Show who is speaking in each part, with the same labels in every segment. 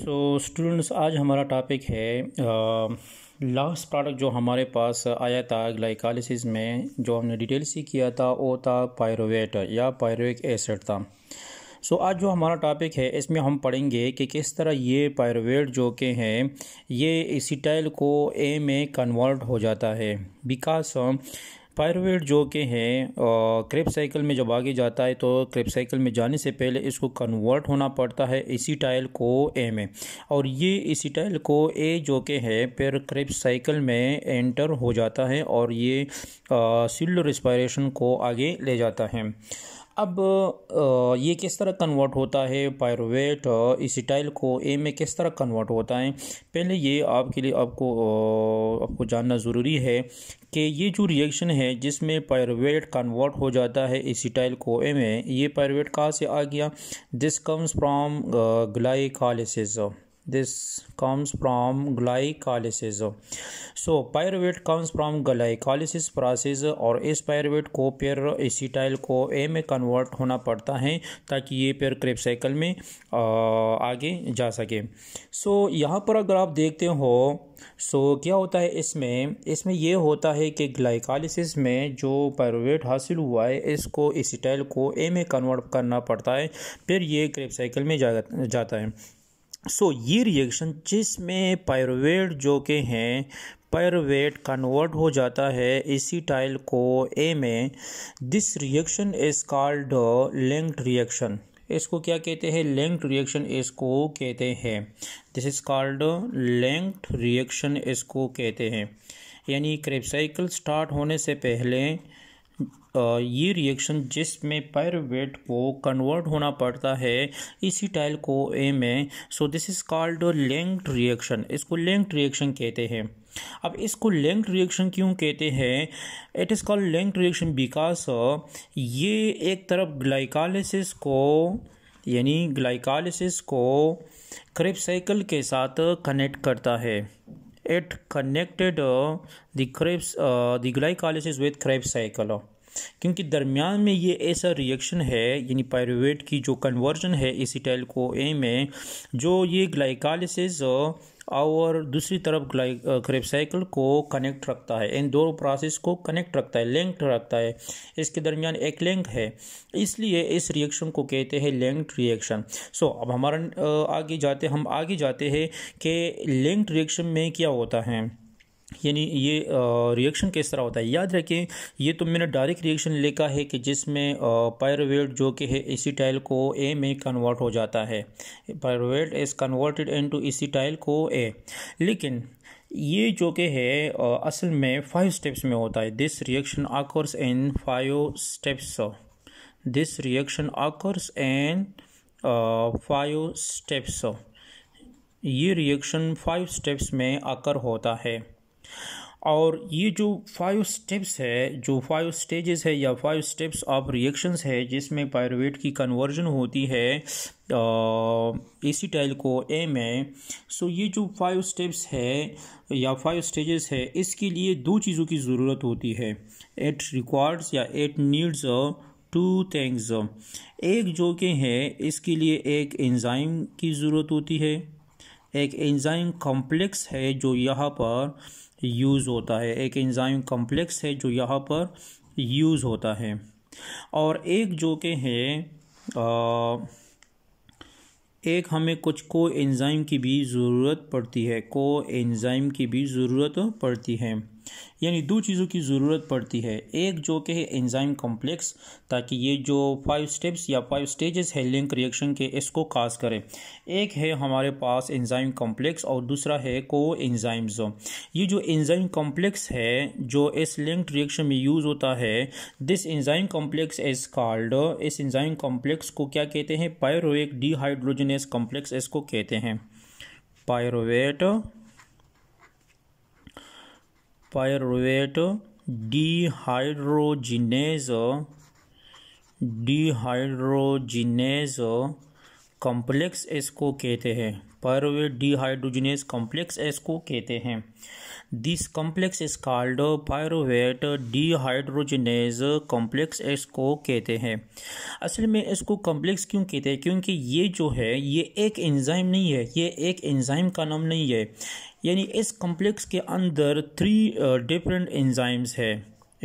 Speaker 1: सो so, students आज हमारा topic है लास्ट प्रोडक्ट जो हमारे पास आया था ग्लाइकालिसिस में जो हमने डिटेल से किया था वो था पायरोवेट या पायरोविक एसिड था सो so, आज जो हमारा टॉपिक है इसमें हम पढ़ेंगे कि किस तरह ये पायरोवेट जो के हैं ये इसीटाइल को ए में कन्वर्ट हो जाता है बिकॉज पायरुवेट जो के हैं क्रिप साइकिल में जब आगे जाता है तो क्रिप साइकिल में जाने से पहले इसको कन्वर्ट होना पड़ता है एसीटाइल को ए में और ये एसीटाइल को ए जो के है फिर क्रिप साइकिल में एंटर हो जाता है और ये सिल्ड रिस्पायरेशन को आगे ले जाता है अब ये किस तरह कन्वर्ट होता है पायरोवेट इसीटाइल को ए में किस तरह कन्वर्ट होता है पहले ये आपके लिए आपको आपको जानना ज़रूरी है कि ये जो रिएक्शन है जिसमें पायरोवेट कन्वर्ट हो जाता है इसीटाइल को ए में ये पायरोवेट कहाँ से आ गया this comes from glycolysis this comes from glycolysis so pyruvate comes from glycolysis process or is pyruvate ko पेर acetyl ko a में convert hona padta hai taki ye पेर krebs cycle में आगे जा सके सो so, yahan par agar aap dekhte ho सो so, क्या होता है इसमें इसमें यह होता है कि ग्लाइकालिसिस में जो पैरोवेट हासिल हुआ है इसको एसिटाइल को ए में कन्वर्ट करना पड़ता है फिर ये क्रेप साइकिल में जा, जाता है सो so, ये रिएक्शन जिसमें पायरवेट जो के हैं पायरवेट कन्वर्ट हो जाता है एसीटाइल को ए में this reaction is called linked reaction इसको क्या कहते हैं लिंक्ड रिएक्शन इसको कहते हैं this is called linked reaction इसको कहते हैं यानी क्रेप साइकिल स्टार्ट होने से पहले ये रिएक्शन जिसमें पायरुवेट को कन्वर्ट होना पड़ता है इसी टाइल को ए में so this is called linked reaction इसको लिंक्ड रिएक्शन कहते हैं अब इसको लिंक्ड रिएक्शन क्यों कहते हैं it is called linked reaction because ये एक तरफ ग्लाइकालिसिस को यानी ग्लाइकालिसिस को क्रिप साइकिल के साथ कनेक्ट करता है it connected the the the glycolysis with glycolysis cycle क्योंकि दरमियान में ये ऐसा रिएक्शन है यानी पायरुवेट की जो कन्वर्जन है एसीटाइल को ए में जो ये ग्लाइकालिसिस और दूसरी तरफ ग्लाइक्रेपसाइकिल को कनेक्ट रखता है इन दोनों प्रोसेस को कनेक्ट रखता है लिंक्ड रखता है इसके दरमियान एक लिंक है इसलिए इस रिएक्शन को कहते हैं लेंक्ड रिएक्शन सो अब हमारा आगे जाते हम आगे जाते हैं कि लिंक्ड रिएक्शन में क्या होता है यानी ये रिएक्शन किस तरह होता है याद रखें ये तो मैंने डायरेक्ट रिएक्शन लिखा है कि जिसमें पायरोवेट जो कि है एसीटाइल को ए में कन्वर्ट हो जाता है pyruvate is converted into acetyl CoA लेकिन ये जो कि है असल में फाइव स्टेप्स में होता है this reaction occurs in five steps this reaction occurs in five steps ये रिएक्शन फाइव स्टेप्स में आकर होता है और ये जो फाइव स्टेप्स है जो फाइव स्टेजेस है या फाइव स्टेप्स ऑफ रिएक्शंस है जिसमें पायरवेट की कन्वर्जन होती है ए सी टाइल को ए में सो ये जो फाइव स्टेप्स है या फाइव स्टेजेस है इसके लिए दो चीज़ों की ज़रूरत होती है एट रिक्वायर्स या एट नीड्स टू थिंग्स एक जो कि है इसके लिए एक एंजाइम की ज़रूरत होती है एक एंजाइम कॉम्प्लेक्स है जो यहाँ पर यूज़ होता है एक इंजाइम कम्प्लेक्स है जो यहाँ पर यूज़ होता है और एक जो के है आ, एक हमें कुछ को एंजाइम की भी ज़रूरत पड़ती है को एंजाइम की भी ज़रूरत पड़ती है यानी दो चीज़ों की ज़रूरत पड़ती है एक जो कि है एंजाइम कॉम्प्लेक्स ताकि ये जो फाइव स्टेप्स या फाइव स्टेजेस है लिंक रिएक्शन के इसको काज करें एक है हमारे पास एंजाइम कॉम्प्लेक्स और दूसरा है को एंजाइम्स ये जो एंजाइम कॉम्प्लेक्स है जो इस लिंक रिएक्शन में यूज़ होता है this enzyme complex is called इस एंजाइम कॉम्प्लेक्स को क्या कहते हैं पायरोक डिहाइड्रोजनस कॉम्प्लेक्स इसको कहते हैं pyruvate pyruvate dehydrogenase dehydrogenase complex एस को कहते हैं पायरुवेट डिहाइड्रोजिनेज कॉम्प्लेक्स एस को कहते हैं this complex is called pyruvate dehydrogenase complex इसको कहते हैं असल में इसको कॉम्प्लेक्स क्यों कहते हैं क्योंकि ये जो है ये एक एंजाइम नहीं है ये एक एंजाइम का नाम नहीं है यानी इस कॉम्प्लेक्स के अंदर थ्री डिफरेंट एंजाइम्स है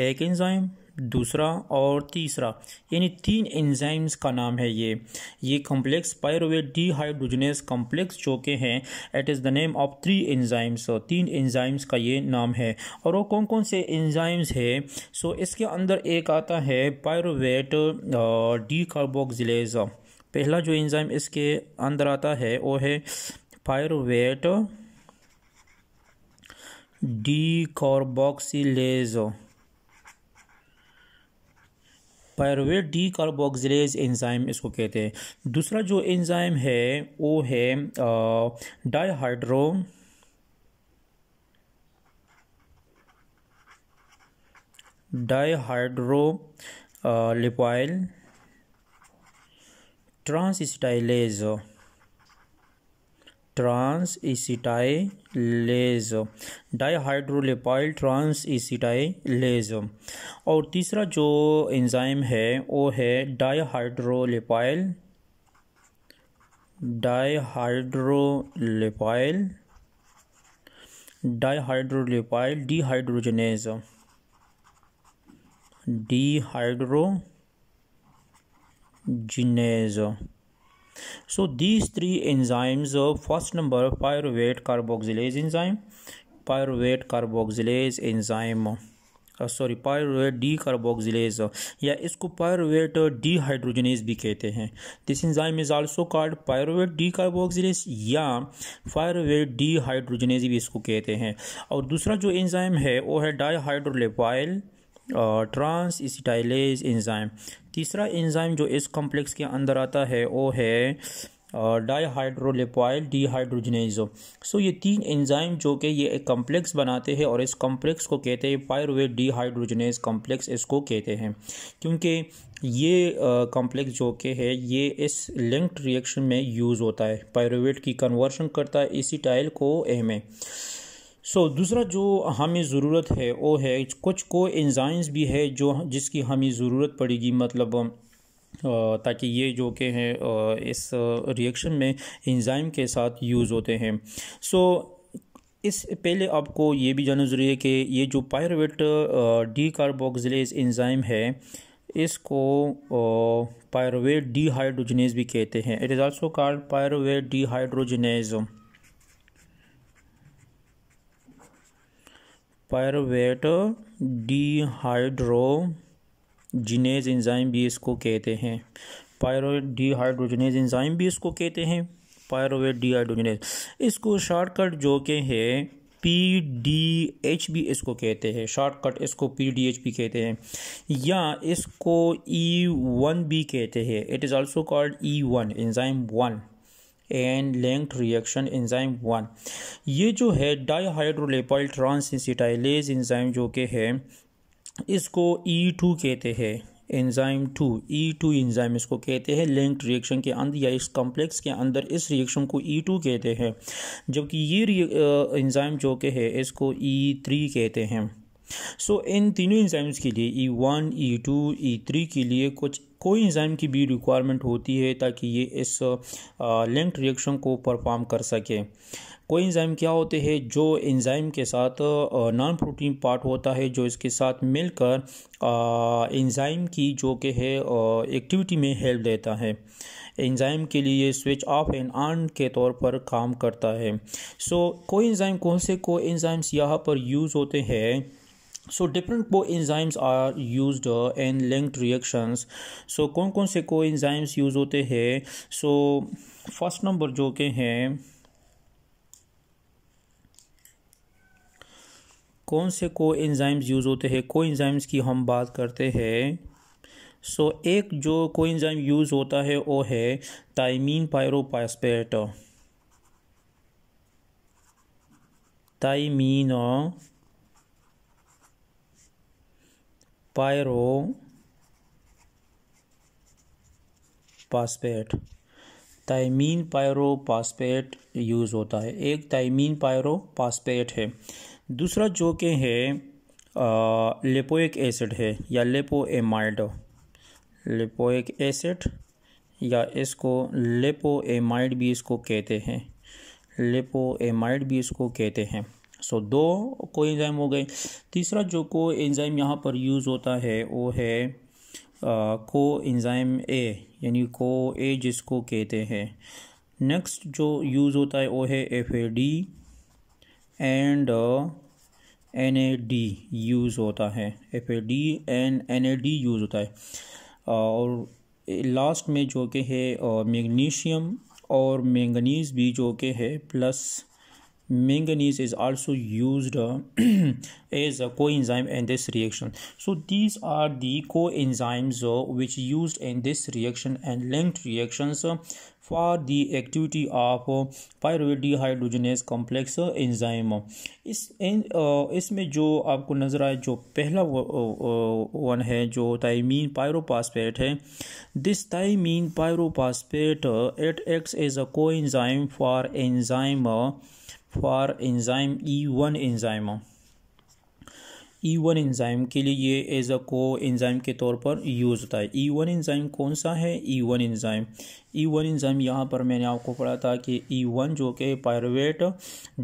Speaker 1: एक एंजाइम दूसरा और तीसरा यानी तीन एंजाइम्स का नाम है ये ये कॉम्प्लेक्स पायरोवेट डीहाइड्रोजनेस कॉम्प्लेक्स जो के हैं it is the name of three enzymes तीन एंजाइम्स का ये नाम है और वो कौन कौन से एंजाइम्स है सो इसके अंदर एक आता है पायरोवेट डी कार्बोक्सिलेज पहला जो एंजाइम इसके अंदर आता है वो है pyruvate decarboxylase pyruvate decarboxylase enzyme इसको कहते हैं दूसरा जो एंजाइम है वो है dihydro dihydrolipoyl transacetylase transacetylase लेज डाईहाइड्रोलिपाइल ट्रांस ईसीटाइलेज और तीसरा जो एंजाइम है वो है डाईहाइड्रोलिपाइल डाईहाइड्रोलिपाइल डाईहाइड्रोलेपाइल डीहाइड्रोजनेज जिनेज़ so these three enzymes uh, first number pyruvate carboxylase enzyme pyruvate carboxylase enzyme sorry pyruvate decarboxylase या इसको पायरुवेट डी हाइड्रोजनेज भी कहते हैं this enzyme is also called pyruvate decarboxylase या pyruvate dehydrogenase भी इसको कहते हैं और दूसरा जो इंजाइम है वो है dihydrolipoyl transacetylase enzyme तीसरा इंजाइम जो इस कॉम्प्लेक्स के अंदर आता है वो है डाईहाइड्रोलिपोइल डीहाइड्रोजनेजो सो ये तीन एंजाइम जो कि ये एक कम्प्लेक्स बनाते हैं और इस कम्प्लेक्स को कहते हैं डी डीहाइड्रोजनेज कम्प्लेक्स इसको कहते हैं क्योंकि ये कॉम्प्लेक्स जो के है ये इस लिंक्ड रिएक्शन में यूज़ होता है पायरोवेट की कन्वर्शन करता है इसी टाइल को ए सो so, दूसरा जो हमें ज़रूरत है वो है कुछ को एंजाइम्स भी है जो जिसकी हमें ज़रूरत पड़ेगी मतलब ताकि ये जो के हैं इस रिएक्शन में एंजाइम के साथ यूज़ होते हैं सो so, इस पहले आपको ये भी जानना ज़रूरी है कि ये जो पायरवेट डी कार्बोक्सिलेज एंजाइम है इसको पायरवेट डीहाइड्रोजनेज भी कहते हैं it is also called pyruvate dehydrogenase pyruvate dehydrogenase enzyme भी इसको कहते हैं पायरोवेट डीहाइड्रोजिनेज इंजाइम भी इसको कहते हैं पायरोवेट डीहाइड्रोजिनेज इसको शॉर्टकट जो के है पी डी एच भी इसको कहते हैं शॉर्टकट इसको पी डी एच भी कहते हैं या इसको ई e वन भी कहते हैं it is also called E one enzyme one and linked reaction enzyme one ये जो है डाईहाइड्रोलेपाइल ट्रांसिटाइलेज इंजाइम जो के है इसको ई e टू कहते हैं enzyme two E two enzyme इसको कहते हैं लिंक्ड रिएक्शन के अंदर या इस कॉम्प्लेक्स के अंदर इस रिएक्शन को ई e टू कहते हैं जबकि ये इंजाइम जो के है इसको ई e थ्री कहते हैं सो so, इन तीनों इंजाइम्स के लिए E one E two E three के लिए कुछ कोई इंजाइम की भी रिक्वायरमेंट होती है ताकि ये इस लिंक्ड रिएक्शन को परफॉर्म कर सके कोई इंजाइम क्या होते हैं जो इंजाइम के साथ नॉन प्रोटीन पार्ट होता है जो इसके साथ मिलकर इंजाइम की जो कि है एक्टिविटी में हेल्प देता है इंजाइम के लिए स्विच ऑफ एंड ऑन के तौर पर काम करता है सो so, कोई इंजाइम कौन से को इंजाइम्स यहाँ पर यूज़ होते हैं so different coenzymes are use in linked reactions सो कौन कौन से को इन्ज़ाइम्स यूज़ होते हैं सो फर्स्ट नंबर जो के हैं कौन से को इन्जाइम्स यूज़ होते हैं को इन्जाइम्स की हम बात करते हैं सो so, एक जो को इन्जाइम यूज़ होता है वो है thiamine pyrophosphate thiamine pyrophosphate thiamine pyrophosphate use होता है एक ताइमीन पायरो पासपेट है दूसरा जो के है लेपोइक एसिड है या एमाइड लेपोइक एसिड या इसको एमाइड भी इसको कहते हैं एमाइड भी इसको कहते हैं सो दो को एंजाइम हो गए तीसरा जो को एंजाइम यहाँ पर यूज़ होता है वो है आ, को एंजाइम ए यानी को ए जिसको कहते हैं नेक्स्ट जो यूज़ होता है वो है F A D and N A D use होता है F A D and N A D use होता है और लास्ट में जो के है मैग्नीशियम और मैंगनीज भी जो के है plus manganese is also used uh, as a coenzyme in this reaction so these are the coenzymes uh, which used in this reaction and linked reactions uh, for the activity of uh, pyruvate dehydrogenase complex uh, enzyme इस इन इसमें Jo आपको नज़र आए जो पहला one है जो thiamine pyrophosphate है this thiamine pyrophosphate it acts as a coenzyme for enzyme for enzyme E one enzyme E one enzyme के लिए ये एज अ को एंजाइम के तौर पर यूज़ होता है ई वन एंजाइम कौन सा है E one enzyme E one enzyme यहाँ पर मैंने आपको पढ़ा था कि ई e वन जो कि पायरवेट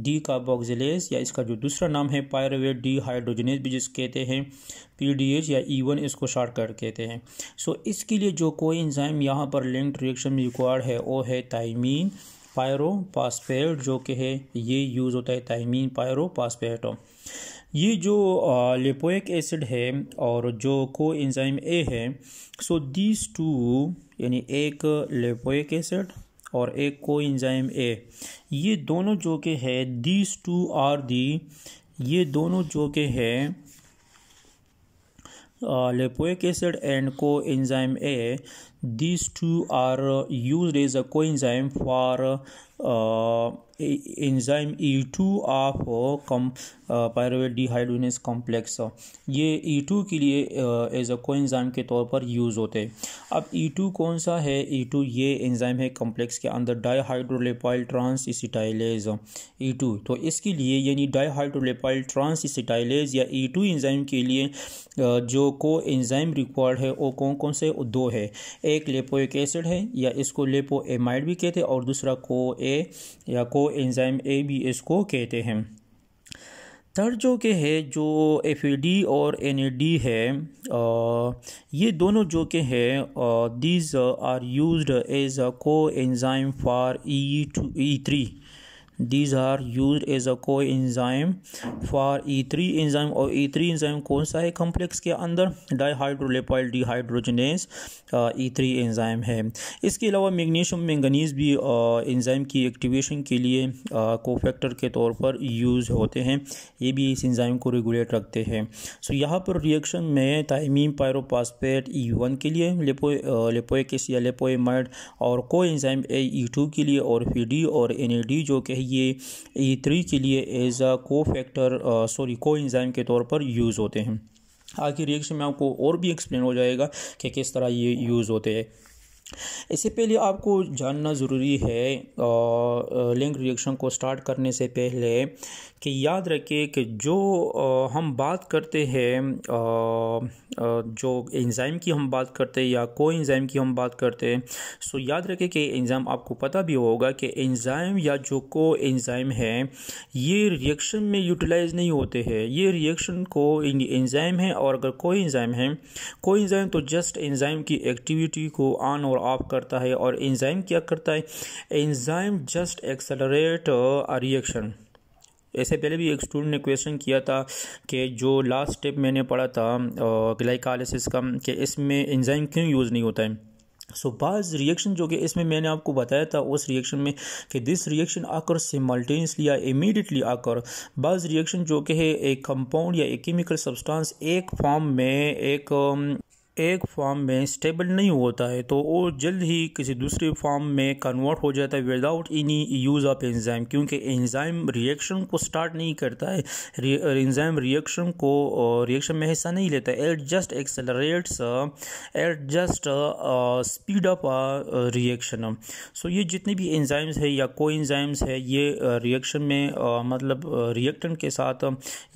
Speaker 1: डी कार्बोक्सिलेज या इसका जो दूसरा नाम है पायरवेट डी हाइड्रोजनेज भी जिस कहते हैं पी डी एच या ई e वन इसको शॉर्टकट कहते हैं सो so, इसके लिए जो कोई एंजाइम यहाँ पर लिंक रिएक्शन रिक्वायर्ड है वो है थाइमीन पायरो पास्पेट जो कि है ये यूज़ होता है थायमीन पायरो पास्पेटो ये जो लिपोइक एसिड है और जो को एंजाइम ए है सो दीज टू यानी एक लिपोइक एसिड और एक को इंजाइम ए ये दोनों जो के है दीज टू आर दी ये दोनों जो के है lipoic acid and coenzyme A these two are uh, used as a coenzyme for uh, e, enzyme E2 of कम पायरोवेट डिहाइड्रोनेस कॉम्प्लेक्स ये E2 के लिए एज अ कोइंजाइम के तौर पर यूज़ होते हैं अब E2 कौन सा है E2 ये एंजाइम है कॉम्प्लेक्स के अंदर डाईहाइड्रोलेपाइल ट्रांस इसिटाइलेज E2 तो इसके लिए यानी डाईहाइड्रोलेपाइल ट्रांस इसिटाइलेज या E2 एंजाइम के लिए uh, जो को एंजाइम रिक्वायर्ड है वो कौन कौन से दो है एक लेपोइक एसिड है या इसको लेपो एमाइड भी कहते हैं और दूसरा को ए या को एंजाइम ए भी इसको कहते हैं थर्ड जो के है जो एफ और एन है आ, ये दोनों जो के हैं these are use as a coenzyme for E two E three these are use as a coenzyme for E three enzyme और ई थ्री इंजाइम कौन सा है कम्प्लेक्स के अंदर dehydrogenase E three enzyme है इसके अलावा magnesium manganese भी इंजाइम uh, की एक्टिवेशन के लिए कोफैक्टर uh, के तौर पर यूज़ होते हैं ये भी इस इंजाइम को रेगुलेट रखते हैं सो so, यहाँ पर रिएक्शन में ताइमीम पायरोपास्पेट ई वन के लिए लेपो uh, या लेपोएमाइड और को इंजाइम ए ई टू के लिए और फी डी और एन ए डी जो कि ये ई थ्री के लिए एज अ को फैक्टर सॉरी को इंजाइम के तौर पर यूज़ होते हैं आगे रिएक्शन में आपको और भी एक्सप्लेन हो जाएगा कि किस तरह ये यूज़ होते हैं इससे पहले आपको जानना ज़रूरी है लिंक uh, रिएक्शन uh, को स्टार्ट करने से पहले कि याद रखिए कि जो हम बात करते हैं जो एंज़ाइम की हम बात करते हैं या को एंज़ाइम की हम बात करते हैं सो याद रखें कि एंज़ाइम आपको पता भी होगा कि एंज़ाइम या जो को एंज़ाइम है ये रिएक्शन में यूटिलाइज नहीं होते हैं ये रिएक्शन को एंज़ाइम है और अगर कोई एंज़ाइम है तो को एंज़ाइम तो जस्ट एंज़ाइम की एक्टिविटी को ऑन और ऑफ करता है और एंज़ाइम क्या करता है एंज़ाइम जस्ट एक्सेलरेट रिएक्शन ऐसे पहले भी एक स्टूडेंट ने क्वेश्चन किया था कि जो लास्ट स्टेप मैंने पढ़ा था ग्लाइकालिसिस का कि इसमें एंजाइम क्यों यूज़ नहीं होता है सो so, बाज़ रिएक्शन जो कि इसमें मैंने आपको बताया था उस रिएक्शन में कि दिस रिएक्शन आकर सिमल्टेनियसली या इमीडिएटली आकर बाज़ रिएक्शन जो कि है एक कंपाउंड या एक केमिकल सब्सटेंस एक फॉर्म में एक एक फॉर्म में स्टेबल नहीं होता है तो वो जल्द ही किसी दूसरे फॉर्म में कन्वर्ट हो जाता है without any use of enzyme क्योंकि एंजाइम रिएक्शन को स्टार्ट नहीं करता है एंजाइम रिएक्शन को रिएक्शन में हिस्सा नहीं लेता है it just accelerates it just speed up reaction so ये जितने भी एंजाइम्स है या को एंजाइम्स है ये रिएक्शन में uh, मतलब रिएक्टन के साथ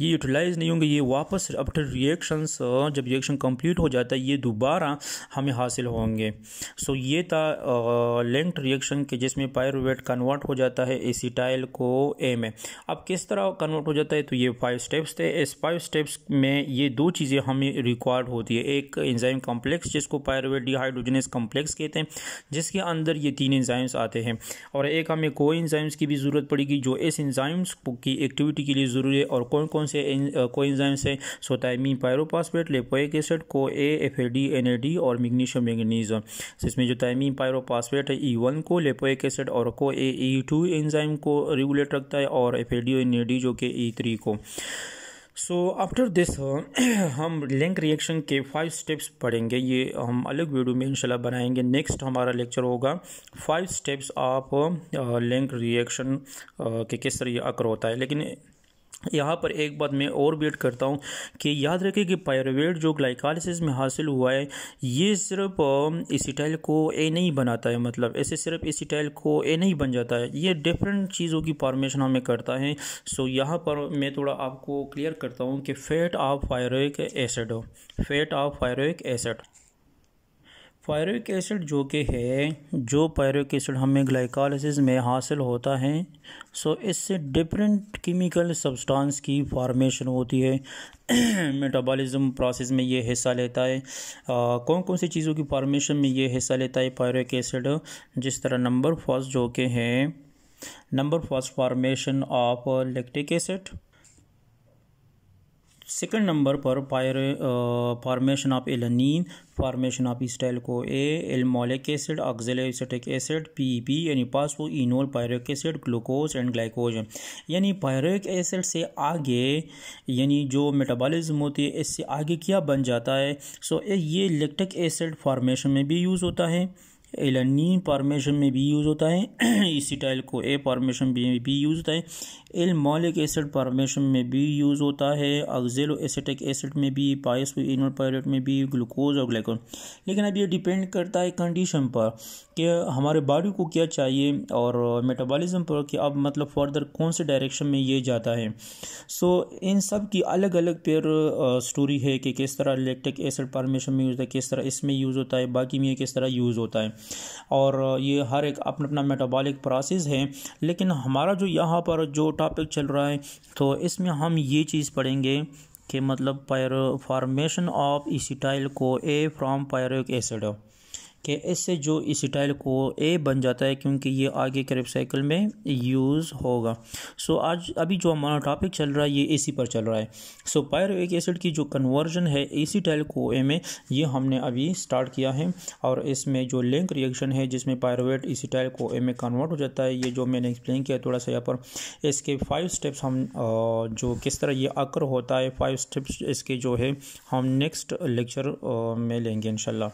Speaker 1: ये यूटिलाइज नहीं होंगे ये वापस अपटर रिएक्शंस जब रिएक्शन कम्प्लीट हो जाता है ये दोबारा हमें हासिल होंगे सो ये था लेंट रिएक्शन के जिसमें पायरुवेट कन्वर्ट हो जाता है एसीटाइल को ए में अब किस तरह कन्वर्ट हो जाता है तो ये फाइव स्टेप्स थे इस फाइव स्टेप्स में ये दो चीज़ें हमें रिक्वायर्ड होती है एक एंजाइम कॉम्प्लेक्स जिसको पायरुवेट डिहाइड्रोजनस कॉम्प्लेक्स कहते हैं जिसके अंदर ये तीन इंजाइम्स आते हैं और एक हमें को इंजाइम्स की भी ज़रूरत पड़ेगी जो इस इंजाइम्स की एक्टिविटी के लिए ज़रूरी है और कौन कौन से को इंजाइम्स हैं सोताइमी पायरोपासपेट lipoic acid CoA F फेडी एन और मैग्नीशियम मैगनीज इसमें जो तैमी पायरोपासवेट है ई e वन को लेपोइक एसिड और CoA E e two enzyme को रेगुलेट रखता है और फेडी एन जो कि ई e थ्री को सो आफ्टर दिस हम लिंक रिएक्शन के फाइव स्टेप्स पढ़ेंगे ये हम अलग वीडियो में इंशाल्लाह बनाएंगे नेक्स्ट हमारा लेक्चर होगा five steps of link reaction के किस तरह अक्र होता है लेकिन यहाँ पर एक बात मैं और वेट करता हूँ कि याद रखें कि पायरवेट जो ग्लाइकालिसिस में हासिल हुआ है ये सिर्फ इसीटाइल को ए नहीं बनाता है मतलब ऐसे सिर्फ इसीटाइल को ए नहीं बन जाता है ये डिफरेंट चीज़ों की फॉर्मेशन हमें करता है सो यहाँ पर मैं थोड़ा आपको क्लियर करता हूँ कि fate of pyruvic acid fate of pyruvic acid pyruvic acid जो कि है जो पायरिक एसिड हमें ग्लाइकोलाइसिस में हासिल होता है सो इससे डिफरेंट केमिकल सब्सटेंस की फॉर्मेशन होती है मेटाबॉलिज्म प्रोसेस में ये हिस्सा लेता है आ, कौन कौन सी चीज़ों की फॉर्मेशन में ये हिस्सा लेता है पायरिक एसिड जिस तरह नंबर फर्स्ट जो कि हैं number first formation of lactic acid second number पर पायर formation of alanine formation of acetyl CoA एलमोलिक acid oxaloacetic acid P P यानी वो enol pyruvic acid glucose and glycogen यानी पायरिक एसिड से आगे यानी जो मेटाबॉलिज्म होती है इससे आगे क्या बन जाता है सो ये लेक्टिक एसिड फार्मेशन में भी यूज़ होता है एलनी फार्मेशन में भी यूज़ होता है इसीटाइल को ए फॉर्मेशन में भी यूज़ होता है एल मॉलिक एसिड फार्मेशन में भी यूज़ होता है अगजेलो एसिटिक एसिड में भी पायस पायलट में भी ग्लूकोज और ग्लाइकोन लेकिन अब ये डिपेंड करता है कंडीशन पर कि हमारे बॉडी को क्या चाहिए और मेटाबॉलिज्म पर कि अब मतलब फर्दर कौन से डायरेक्शन में ये जाता है सो so, इन सब की अलग अलग पेयर स्टोरी है कि किस तरह लैक्टिक एसिड फार्मेशन में यूज़ होता है किस तरह इसमें यूज़ होता है बाकी में किस तरह यूज़ होता है और ये हर एक अपना अपना मेटाबॉलिक प्रोसेस है लेकिन हमारा जो यहाँ पर जो टॉपिक चल रहा है तो इसमें हम ये चीज़ पढ़ेंगे कि मतलब पायरो फॉर्मेशन ऑफ इसीटाइल को ए फ्राम पायरोक एसिड कि इससे जो इसीटाइल को ए बन जाता है क्योंकि ये आगे करीब साइकिल में यूज़ होगा सो so, आज अभी जो हमारा टॉपिक चल रहा है ये एसी पर चल रहा है सो so, पायरोइक एसिड की जो कन्वर्जन है एसीटाइल को ए में ये हमने अभी स्टार्ट किया है और इसमें जो लिंक रिएक्शन है जिसमें पायरोट इसीटाइल को ए में कन्वर्ट हो जाता है ये जो मैंने एक्सप्लेन किया थोड़ा सा यहाँ पर इसके फाइव स्टेप्स हम जो किस तरह ये आकर होता है फाइव स्टेप्स इसके जो है हम नेक्स्ट लेक्चर में लेंगे इनशाला